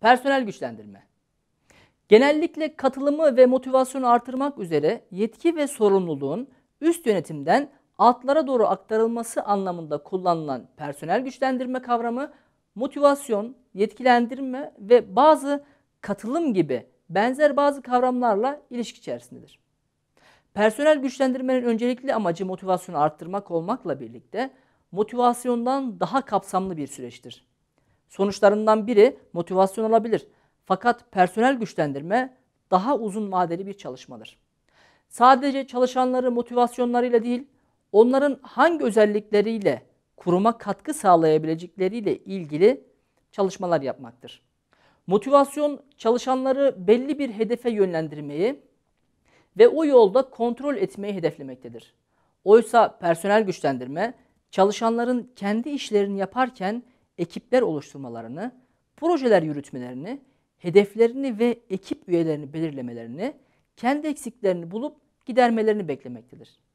Personel güçlendirme. Genellikle katılımı ve motivasyonu artırmak üzere yetki ve sorumluluğun üst yönetimden altlara doğru aktarılması anlamında kullanılan personel güçlendirme kavramı motivasyon, yetkilendirme ve bazı katılım gibi benzer bazı kavramlarla ilişki içerisindedir. Personel güçlendirmenin öncelikli amacı motivasyonu arttırmak olmakla birlikte motivasyondan daha kapsamlı bir süreçtir. Sonuçlarından biri motivasyon olabilir. Fakat personel güçlendirme daha uzun vadeli bir çalışmadır. Sadece çalışanları motivasyonlarıyla değil, onların hangi özellikleriyle kuruma katkı sağlayabilecekleriyle ilgili çalışmalar yapmaktır. Motivasyon çalışanları belli bir hedefe yönlendirmeyi ve o yolda kontrol etmeyi hedeflemektedir. Oysa personel güçlendirme çalışanların kendi işlerini yaparken ekipler oluşturmalarını, projeler yürütmelerini, hedeflerini ve ekip üyelerini belirlemelerini, kendi eksiklerini bulup gidermelerini beklemektedir.